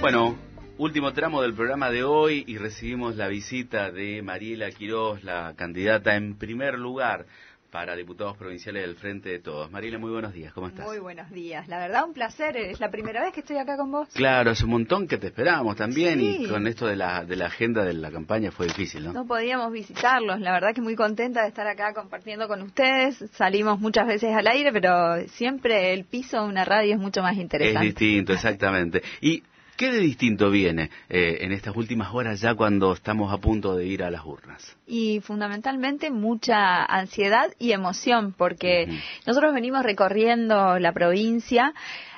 Bueno, último tramo del programa de hoy y recibimos la visita de Mariela Quiroz, la candidata en primer lugar para diputados provinciales del Frente de Todos. Mariela, muy buenos días, ¿cómo estás? Muy buenos días, la verdad un placer, es la primera vez que estoy acá con vos. Claro, es un montón que te esperábamos también y con esto de la, de la agenda de la campaña fue difícil, ¿no? No podíamos visitarlos, la verdad que muy contenta de estar acá compartiendo con ustedes, salimos muchas veces al aire, pero siempre el piso de una radio es mucho más interesante. Es distinto, exactamente. Y ¿Qué de distinto viene eh, en estas últimas horas ya cuando estamos a punto de ir a las urnas? Y fundamentalmente mucha ansiedad y emoción, porque nosotros venimos recorriendo la provincia.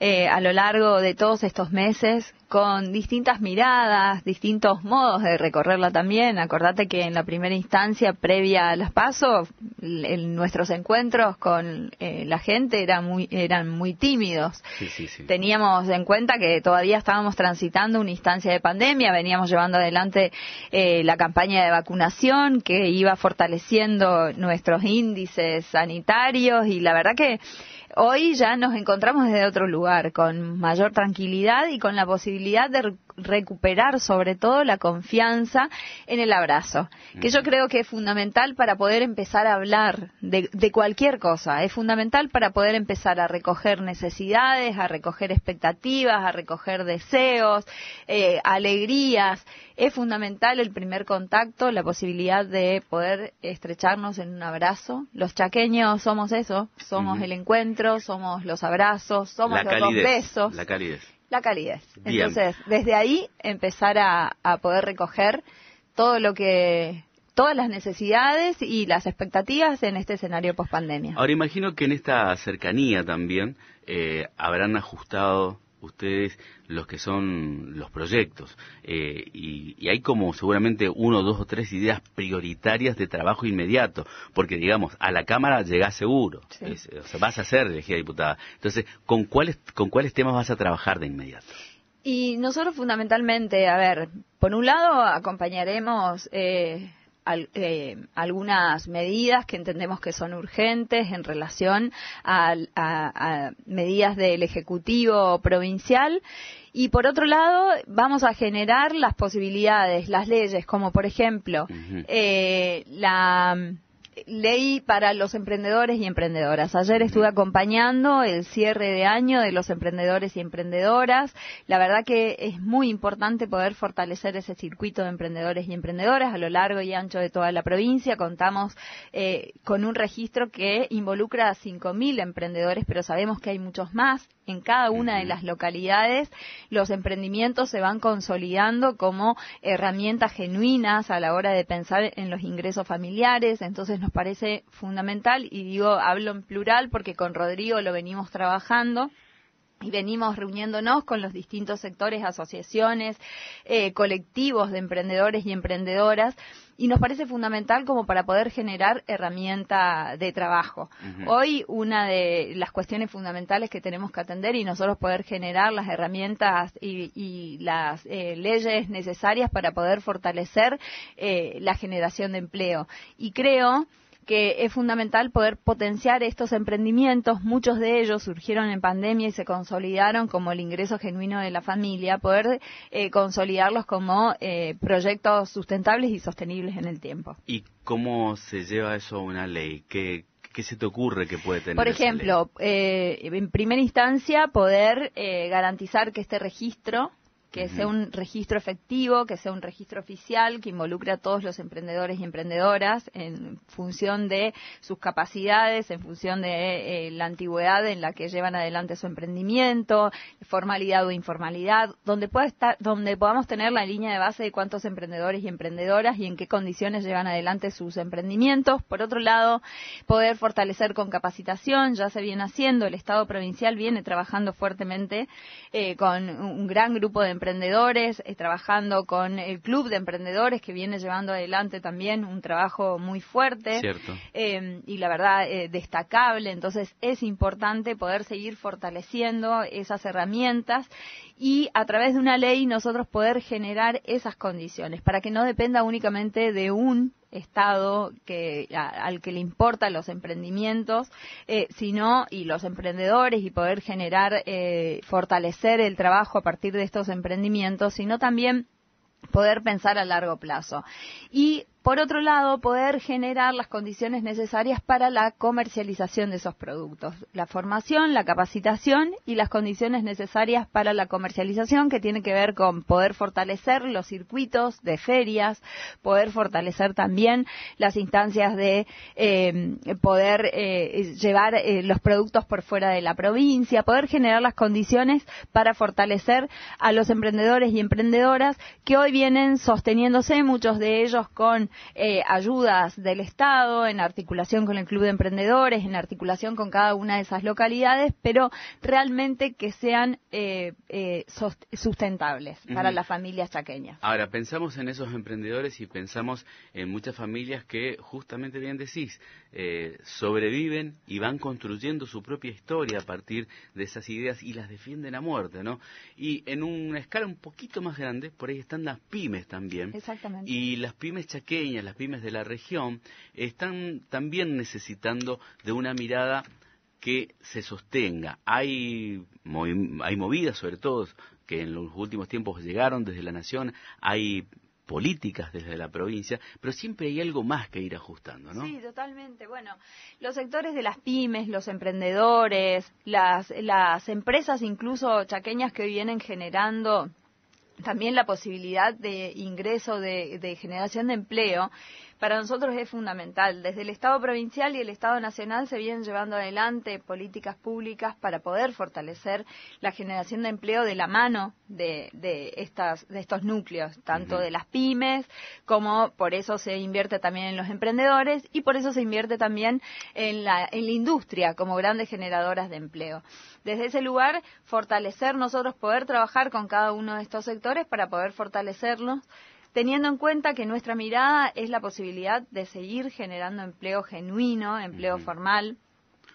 Eh, a lo largo de todos estos meses con distintas miradas, distintos modos de recorrerla también. Acordate que en la primera instancia, previa a los pasos, nuestros encuentros con eh, la gente eran muy, eran muy tímidos. Teníamos en cuenta que todavía estábamos transitando una instancia de pandemia, veníamos llevando adelante eh, la campaña de vacunación que iba fortaleciendo nuestros índices sanitarios y la verdad que hoy ya nos encontramos desde otro lugar, con mayor tranquilidad y con la posibilidad de recuperar sobre todo la confianza en el abrazo, que yo creo que es fundamental para poder empezar a hablar de, cualquier cosa, es fundamental para poder empezar a recoger necesidades, a recoger expectativas, a recoger deseos, eh, alegrías, es fundamental el primer contacto, la posibilidad de poder estrecharnos en un abrazo. Los chaqueños somos eso, somos el encuentro, somos los abrazos, somos los besos. La calidez la calidez. Entonces, desde ahí empezar a, poder recoger todo lo que todas las necesidades y las expectativas en este escenario post pandemia. Ahora imagino que en esta cercanía también eh, habrán ajustado ustedes los que son los proyectos. Eh, y, hay como seguramente uno, dos o tres ideas prioritarias de trabajo inmediato, porque digamos, a la Cámara llegás seguro, vas a ser elegida diputada. Entonces, ¿con cuáles, ¿con cuáles temas vas a trabajar de inmediato? Y nosotros fundamentalmente, a ver, por un lado acompañaremos eh, eh, algunas medidas que entendemos que son urgentes en relación a, medidas del Ejecutivo provincial y por otro lado, vamos a generar las posibilidades, las leyes, como por ejemplo eh, la ley para los emprendedores y emprendedoras. Ayer estuve acompañando el cierre de año de los emprendedores y emprendedoras. La verdad que es muy importante poder fortalecer ese circuito de emprendedores y emprendedoras a lo largo y ancho de toda la provincia. Contamos eh, con un registro que involucra a 5.000 emprendedores, pero sabemos que hay muchos más. En cada una de las localidades los emprendimientos se van consolidando como herramientas genuinas a la hora de pensar en los ingresos familiares. Entonces nos parece fundamental, y digo, hablo en plural porque con Rodrigo lo venimos trabajando y venimos reuniéndonos con los distintos sectores, asociaciones, eh, colectivos de emprendedores y emprendedoras y nos parece fundamental como para poder generar herramienta de trabajo. Hoy una de las cuestiones fundamentales que tenemos que atender y nosotros poder generar las herramientas y, las eh, leyes necesarias para poder fortalecer eh, la generación de empleo. Y creo que es fundamental poder potenciar estos emprendimientos. Muchos de ellos surgieron en pandemia y se consolidaron como el ingreso genuino de la familia, poder eh, consolidarlos como eh, proyectos sustentables y sostenibles en el tiempo. ¿Y cómo se lleva eso a una ley? ¿Qué, ¿Qué se te ocurre que puede tener? Por ejemplo, eh, en primera instancia, poder garantizar que este registro que sea un registro efectivo, que sea un registro oficial, que involucre a todos los emprendedores y emprendedoras en función de sus capacidades, en función de eh, la antigüedad en la que llevan adelante su emprendimiento, formalidad o informalidad, donde pueda estar, donde podamos tener la línea de base de cuántos emprendedores y emprendedoras y en qué condiciones llevan adelante sus emprendimientos. Por otro lado, poder fortalecer con capacitación, ya se viene haciendo, el Estado provincial viene trabajando fuertemente eh, con un gran grupo de emprendedores emprendedores, eh, trabajando con el Club de Emprendedores que viene llevando adelante también un trabajo muy fuerte eh, y la verdad eh, destacable. Entonces es importante poder seguir fortaleciendo esas herramientas y a través de una ley nosotros poder generar esas condiciones para que no dependa únicamente de un Estado al que le importan los emprendimientos, eh, sino y los emprendedores y poder generar, eh, fortalecer el trabajo a partir de estos emprendimientos, sino también poder pensar a largo plazo. Y por otro lado, poder generar las condiciones necesarias para la comercialización de esos productos. La formación, la capacitación y las condiciones necesarias para la comercialización que tiene que ver con poder fortalecer los circuitos de ferias, poder fortalecer también las instancias de eh, poder eh, llevar eh, los productos por fuera de la provincia, poder generar las condiciones para fortalecer a los emprendedores y emprendedoras que hoy vienen sosteniéndose, muchos de ellos con eh, ayudas del Estado, en articulación con el Club de Emprendedores, en articulación con cada una de esas localidades, pero realmente que sean eh, eh, sustentables para las familias chaqueñas. Ahora, pensamos en esos emprendedores y pensamos en muchas familias que, justamente bien decís, sobreviven y van construyendo su propia historia a partir de esas ideas y las defienden a muerte, ¿no? Y en una escala un poquito más grande, por ahí están las pymes también. Exactamente. Y las pymes chaqueñas las pymes de la región, están también necesitando de una mirada que se sostenga. Hay, hay movidas, sobre todo, que en los últimos tiempos llegaron desde la nación, hay políticas desde la provincia, pero siempre hay algo más que ir ajustando, ¿no? Sí, totalmente. Bueno, los sectores de las pymes, los emprendedores, las, las empresas incluso chaqueñas que vienen generando también la posibilidad de ingreso, de, de generación de empleo, para nosotros es fundamental. Desde el Estado provincial y el Estado nacional se vienen llevando adelante políticas públicas para poder fortalecer la generación de empleo de la mano de, estos núcleos, tanto de las pymes como por eso se invierte también en los emprendedores y por eso se invierte también en la, en la industria como grandes generadoras de empleo. Desde ese lugar, fortalecer nosotros poder trabajar con cada uno de estos sectores para poder fortalecerlos teniendo en cuenta que nuestra mirada es la posibilidad de seguir generando empleo genuino, empleo formal,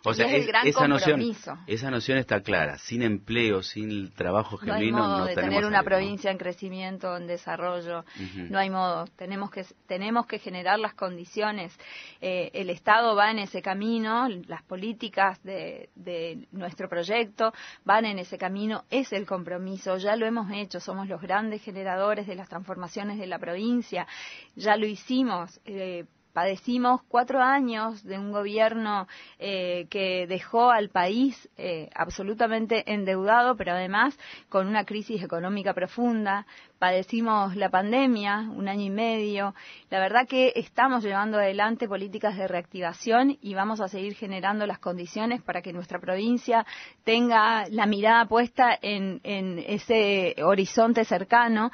o sea, esa, noción, esa noción está clara. Sin empleo, sin trabajo genuino, no, hay modo de tener una provincia en crecimiento, en desarrollo. No hay modo. Tenemos que tenemos que generar las condiciones. Eh, el Estado va en ese camino. Las políticas de, nuestro proyecto van en ese camino. Es el compromiso. Ya lo hemos hecho. Somos los grandes generadores de las transformaciones de la provincia. Ya lo hicimos. Eh, padecimos cuatro años de un gobierno eh, que dejó al país eh, absolutamente endeudado, pero además con una crisis económica profunda. Padecimos la pandemia, un año y medio. La verdad que estamos llevando adelante políticas de reactivación y vamos a seguir generando las condiciones para que nuestra provincia tenga la mirada puesta en, en ese horizonte cercano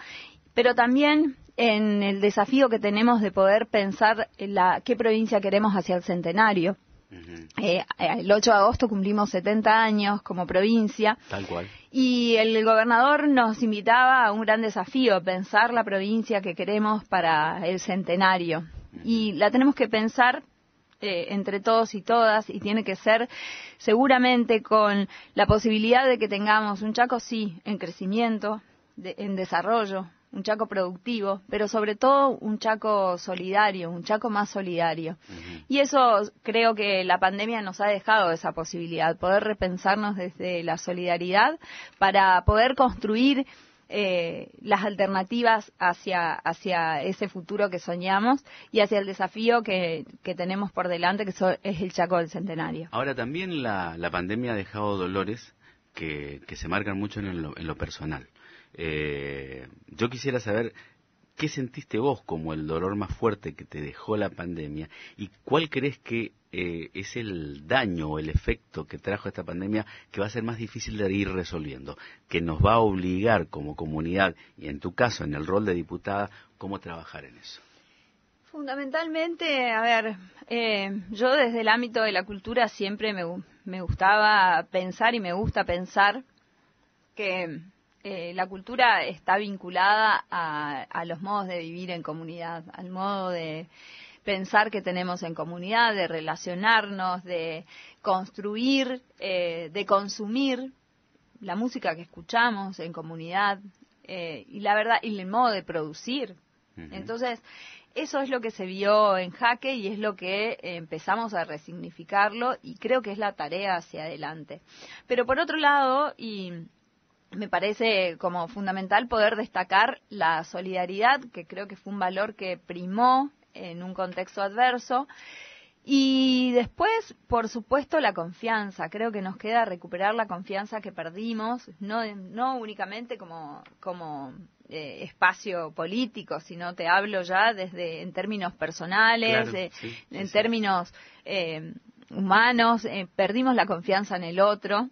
pero también en el desafío que tenemos de poder pensar la, qué provincia queremos hacia el centenario. Eh, el 8 de agosto cumplimos 70 años como provincia. Tal cual. Y el gobernador nos invitaba a un gran desafío, pensar la provincia que queremos para el centenario. Y la tenemos que pensar eh, entre todos y todas y tiene que ser seguramente con la posibilidad de que tengamos un Chaco, sí, en crecimiento, en desarrollo, un Chaco productivo, pero sobre todo un Chaco solidario, un Chaco más solidario. Y eso creo que la pandemia nos ha dejado esa posibilidad, poder repensarnos desde la solidaridad para poder construir eh, las alternativas hacia, hacia ese futuro que soñamos y hacia el desafío que, que tenemos por delante, que es el Chaco del Centenario. Ahora, también la, la pandemia ha dejado dolores que, que se marcan mucho en lo personal. Eh, yo quisiera saber qué sentiste vos como el dolor más fuerte que te dejó la pandemia y cuál crees que eh, es el daño o el efecto que trajo esta pandemia que va a ser más difícil de ir resolviendo, que nos va a obligar como comunidad y en tu caso en el rol de diputada, cómo trabajar en eso. Fundamentalmente, a ver, eh, yo desde el ámbito de la cultura siempre me gustaba pensar y me gusta pensar que eh, la cultura está vinculada a, los modos de vivir en comunidad, al modo de pensar que tenemos en comunidad, de relacionarnos, de construir, eh, de consumir la música que escuchamos en comunidad eh, y la verdad y el modo de producir. Entonces, eso es lo que se vio en jaque y es lo que empezamos a resignificarlo y creo que es la tarea hacia adelante. Pero por otro lado, y me parece como fundamental poder destacar la solidaridad, que creo que fue un valor que primó en un contexto adverso. Y después, por supuesto, la confianza. Creo que nos queda recuperar la confianza que perdimos, no, únicamente como, eh, espacio político, sino te hablo ya desde en términos personales, eh, en términos eh, humanos. perdimos la confianza en el otro.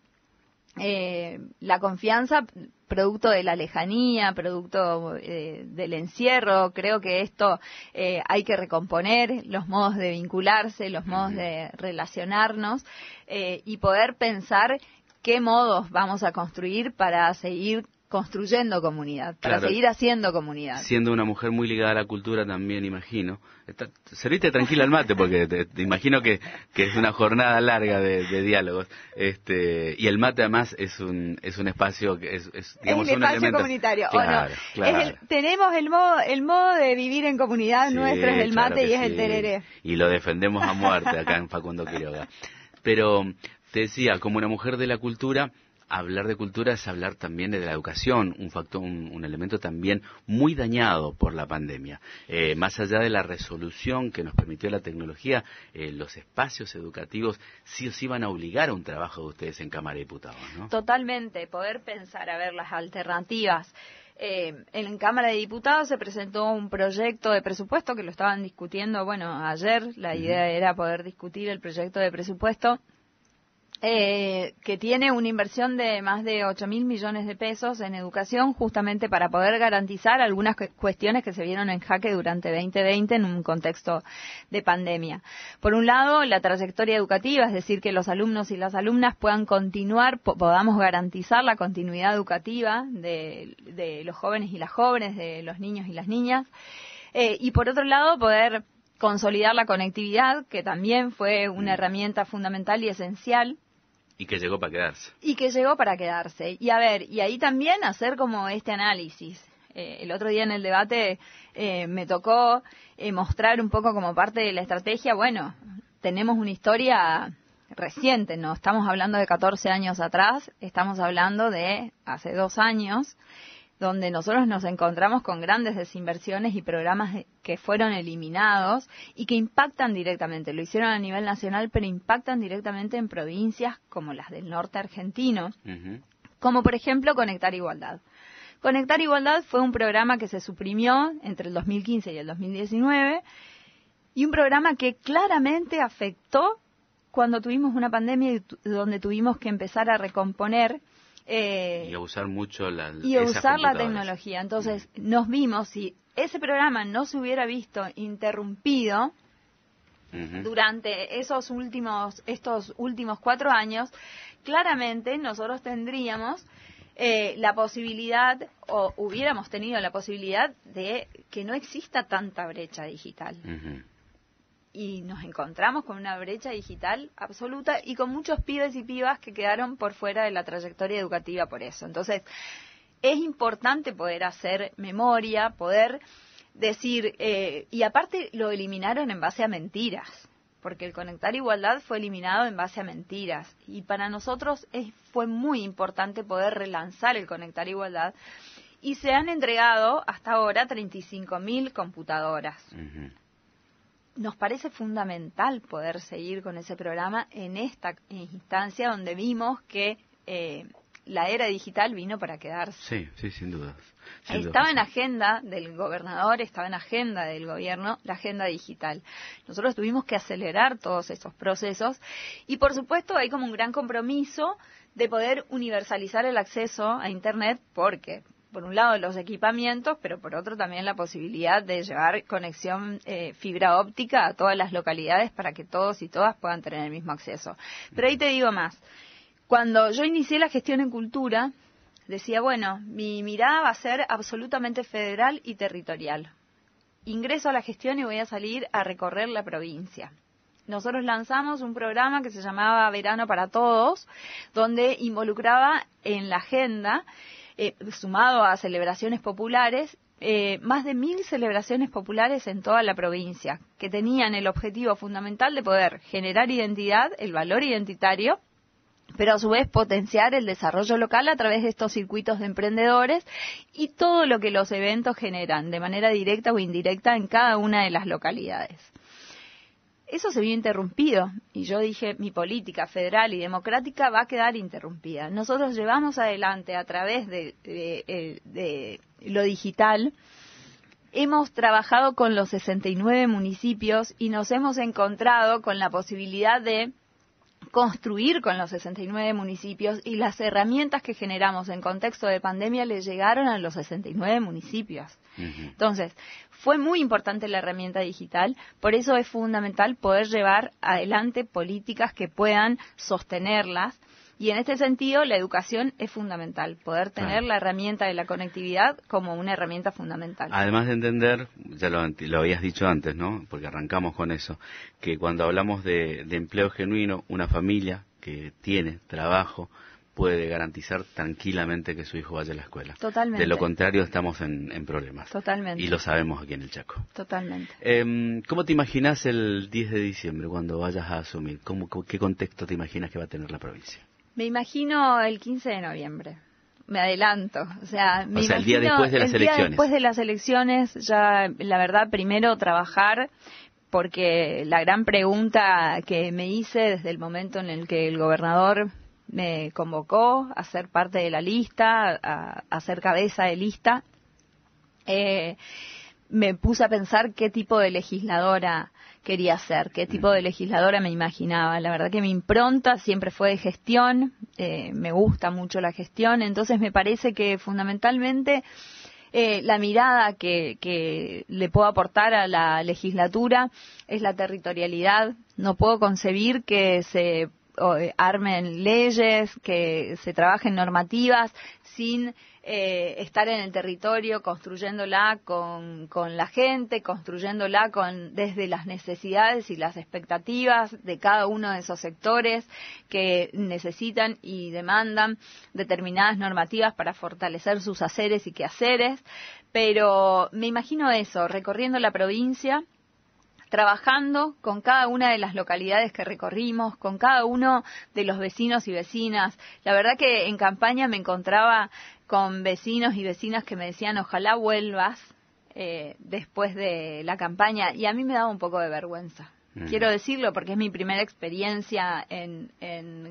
Eh, la confianza producto de la lejanía, producto eh, del encierro. Creo que esto eh, hay que recomponer los modos de vincularse, los modos de relacionarnos y poder pensar qué modos vamos a construir para seguir construyendo comunidad, para seguir haciendo comunidad. Siendo una mujer muy ligada a la cultura también, imagino. Está, serviste tranquila al mate, porque te, imagino que, es una jornada larga de, diálogos. Este, y el mate además es un, es un espacio que es, es el un espacio comunitario. Claro, tenemos el modo, el modo de vivir en comunidad nuestro es el mate y es el tereré. Y lo defendemos a muerte acá en Facundo Quiroga. Pero te decía, como una mujer de la cultura, hablar de cultura es hablar también de la educación, un factor, un, elemento también muy dañado por la pandemia. Eh, más allá de la resolución que nos permitió la tecnología, eh, los espacios educativos sí os iban a obligar a un trabajo de ustedes en Cámara de Diputados, ¿no? Totalmente, poder pensar, a ver las alternativas. Eh, en Cámara de Diputados se presentó un proyecto de presupuesto que lo estaban discutiendo, bueno, ayer la idea era poder discutir el proyecto de presupuesto eh, que tiene una inversión de más de ocho mil millones de pesos en educación, justamente para poder garantizar algunas cuestiones que se vieron en jaque durante 2020 en un contexto de pandemia. Por un lado, la trayectoria educativa, es decir, que los alumnos y las alumnas puedan continuar, podamos garantizar la continuidad educativa de, los jóvenes y las jóvenes, de los niños y las niñas. Eh, y por otro lado, poder consolidar la conectividad, que también fue una mm. herramienta fundamental y esencial. Y que llegó para quedarse. Y que llegó para quedarse. Y a ver, y ahí también hacer como este análisis. Eh, el otro día en el debate eh, me tocó eh, mostrar un poco como parte de la estrategia, bueno, tenemos una historia reciente, no estamos hablando de 14 años atrás, estamos hablando de hace dos años donde nosotros nos encontramos con grandes desinversiones y programas que fueron eliminados y que impactan directamente. Lo hicieron a nivel nacional, pero impactan directamente en provincias como las del norte argentino, como por ejemplo Conectar Igualdad. Conectar Igualdad fue un programa que se suprimió entre el 2015 y el 2019 y un programa que claramente afectó cuando tuvimos una pandemia y donde tuvimos que empezar a recomponer eh, y a usar mucho la Y a usar la tecnología. Entonces, mm. nos vimos, si ese programa no se hubiera visto interrumpido durante esos últimos, estos últimos cuatro años, claramente nosotros tendríamos eh, la posibilidad o hubiéramos tenido la posibilidad de que no exista tanta brecha digital y nos encontramos con una brecha digital absoluta y con muchos pibes y pibas que quedaron por fuera de la trayectoria educativa por eso. Entonces, es importante poder hacer memoria, poder decir, eh, y aparte lo eliminaron en base a mentiras, porque el conectar igualdad fue eliminado en base a mentiras. Y para nosotros es, fue muy importante poder relanzar el conectar igualdad. Y se han entregado hasta ahora 35.000 computadoras nos parece fundamental poder seguir con ese programa en esta instancia donde vimos que eh, la era digital vino para quedarse. Sí, sí, sin duda. estaba en agenda del gobernador, estaba en agenda del gobierno la agenda digital. Nosotros tuvimos que acelerar todos esos procesos y por supuesto hay como un gran compromiso de poder universalizar el acceso a Internet porque por un lado los equipamientos, pero por otro también la posibilidad de llevar conexión eh, fibra óptica a todas las localidades para que todos y todas puedan tener el mismo acceso. Pero ahí te digo más. Cuando yo inicié la gestión en cultura, decía, bueno, mi mirada va a ser absolutamente federal y territorial. Ingreso a la gestión y voy a salir a recorrer la provincia nosotros lanzamos un programa que se llamaba Verano para Todos, donde involucraba en la agenda eh, sumado a celebraciones populares, eh, más de mil celebraciones populares en toda la provincia, que tenían el objetivo fundamental de poder generar identidad, el valor identitario, pero a su vez potenciar el desarrollo local a través de estos circuitos de emprendedores y todo lo que los eventos generan de manera directa o indirecta en cada una de las localidades eso se vio interrumpido. Y yo dije, mi política federal y democrática va a quedar interrumpida. Nosotros llevamos adelante a través de, eh, lo digital, hemos trabajado con los 69 municipios y nos hemos encontrado con la posibilidad de construir con los 69 municipios y las herramientas que generamos en contexto de pandemia le llegaron a los 69 municipios. Entonces, fue muy importante la herramienta digital, por eso es fundamental poder llevar adelante políticas que puedan sostenerlas. Y en este sentido, la educación es fundamental, poder tener la herramienta de la conectividad como una herramienta fundamental. Además de entender, ya lo, habías dicho antes, ¿no? Porque arrancamos con eso, que cuando hablamos de, de empleo genuino, una familia que tiene trabajo, puede garantizar tranquilamente que su hijo vaya a la escuela. Totalmente. De lo contrario, estamos en, problemas. Totalmente. Y lo sabemos aquí en el Chaco. Totalmente. Em, ¿Cómo te imaginas el 10 de diciembre cuando vayas a asumir? ¿Qué contexto te imaginas que va a tener la provincia? Me imagino el 15 de noviembre. Me adelanto. O sea, me el día después de las elecciones. después de las elecciones, ya la verdad, primero trabajar porque la gran pregunta que me hice desde el momento en el que el gobernador me convocó a ser parte de la lista, a, hacer ser cabeza de lista. Eh, me puse a pensar qué tipo de legisladora quería ser, qué tipo de legisladora me imaginaba. La verdad que mi impronta siempre fue de gestión, eh, me gusta mucho la gestión, entonces me parece que fundamentalmente eh, la mirada que le puedo aportar a la legislatura es la territorialidad. No puedo concebir que se eh, armen leyes, que se trabajen normativas sin eh, estar en el territorio construyéndola con, la gente, construyéndola con, desde las necesidades y las expectativas de cada uno de esos sectores que necesitan y demandan determinadas normativas para fortalecer sus haceres y quehaceres. Pero me imagino eso, recorriendo la provincia trabajando con cada una de las localidades que recorrimos, con cada uno de los vecinos y vecinas. La verdad que en campaña me encontraba con vecinos y vecinas que me decían ojalá vuelvas eh, después de la campaña y a mí me daba un poco de vergüenza. Mm. Quiero decirlo porque es mi primera experiencia en...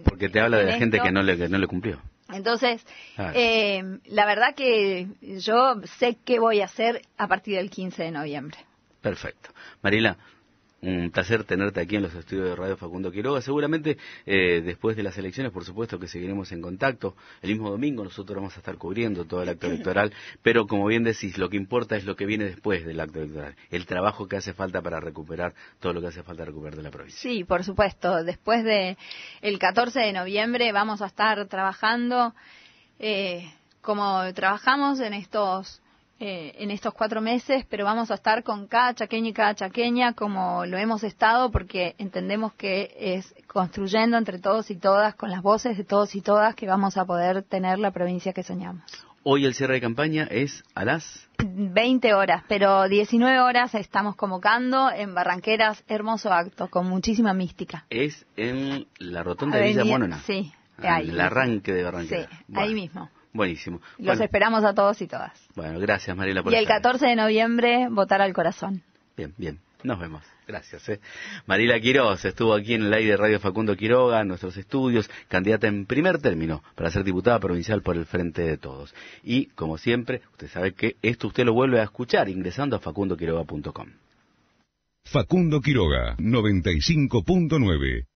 porque te habla de la gente que no le, cumplió. Entonces, eh, la verdad que yo sé qué voy a hacer a partir del 15 de noviembre. Perfecto. Marila, un placer tenerte aquí en los estudios de Radio Facundo Quiroga. Seguramente eh, después de las elecciones, por supuesto que seguiremos en contacto. El mismo domingo nosotros vamos a estar cubriendo todo el acto electoral, pero como bien decís, lo que importa es lo que viene después del acto electoral, el trabajo que hace falta para recuperar todo lo que hace falta recuperar de la provincia. Sí, por supuesto. Después de 14 de noviembre vamos a estar trabajando eh, como trabajamos en estos eh, en estos cuatro meses, pero vamos a estar con cada chaqueño y cada chaqueña como lo hemos estado, porque entendemos que es construyendo entre todos y todas, con las voces de todos y todas, que vamos a poder tener la provincia que soñamos. Hoy el cierre de campaña es a las 20 horas, pero 19 horas estamos convocando en Barranqueras, hermoso acto, con muchísima mística. Es en la rotonda de Villa Monona. Sí, ah, El arranque de Barranqueras. Sí, ahí mismo. Buenísimo. Los esperamos a todos y todas. Bueno, gracias Marila. por Y el 14 de noviembre, votar al corazón. Bien, bien. Nos vemos. Gracias. Eh. Marila Quiroz estuvo aquí en el aire de Radio Facundo Quiroga, en nuestros estudios, candidata en primer término para ser diputada provincial por el Frente de Todos. Y, como siempre, usted sabe que esto usted lo vuelve a escuchar ingresando a facundoquiroga.com. Facundo Quiroga, 95.9.